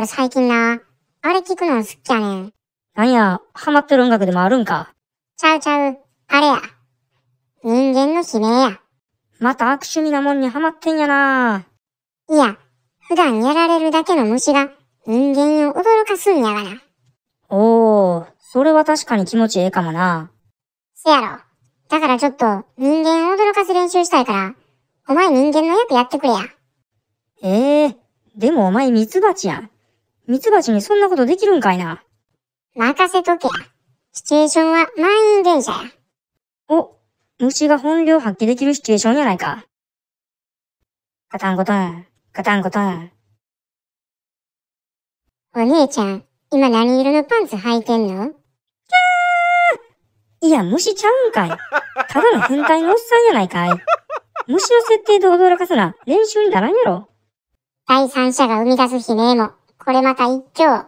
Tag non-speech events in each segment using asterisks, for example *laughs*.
俺最近な、あれ聞くの好きやねん。なんや、ハマってる音楽でもあるんか。ちゃうちゃう、あれや。人間の悲鳴や。また悪趣味なもんにハマってんやな。いや、普段やられるだけの虫が人間を驚かすんやがな。おー、それは確かに気持ちええかもな。せやろ。だからちょっと人間を驚かす練習したいから、お前人間の役やってくれや。ええー、でもお前ミツバチやん。ミツバチにそんなことできるんかいな。任せとけや。シチュエーションは満員電車や。お、虫が本領発揮できるシチュエーションやないか。ガタンゴトン、ガタンゴトン。お姉ちゃん、今何色のパンツ履いてんのいや、虫ちゃうんかい。ただの変態のおっさんやないかい。虫の設定で驚かすな、練習にならんやろ。第三者が生み出す悲鳴もこれまた一丁。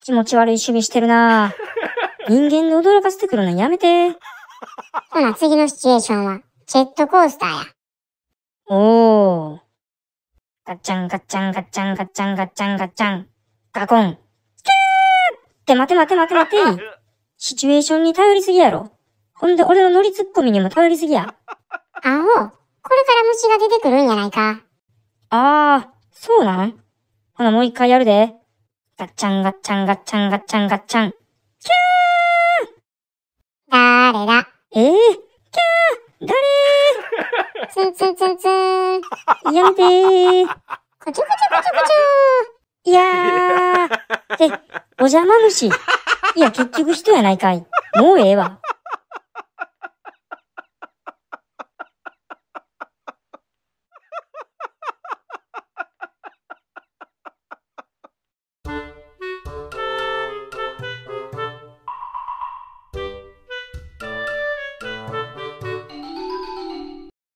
気持ち悪い趣味してるな *laughs* 人間で驚かせてくるのやめて。ほな、次のシチュエーションは、ジェットコースターや。おー。ガッチャンガッチャンガッチャンガッチャンガッチャンガッチャン。ガコン。キューって待て待て待て待て。シチュエーションに頼りすぎやろ。ほんで俺の乗りツッコミにも頼りすぎや。あおこれから虫が出てくるんやないか。ああ、そうなんほな、もう一回やるで。ガッチャンガッチャンガッチャンガッチャンガッチャン。キューだれだえぇ、ー、キューだれーツンツンツンツン。やめてー。カチャカチャカチャカチャー。いやー。え、お邪魔虫。いや、結局人やないかい。もうええわ。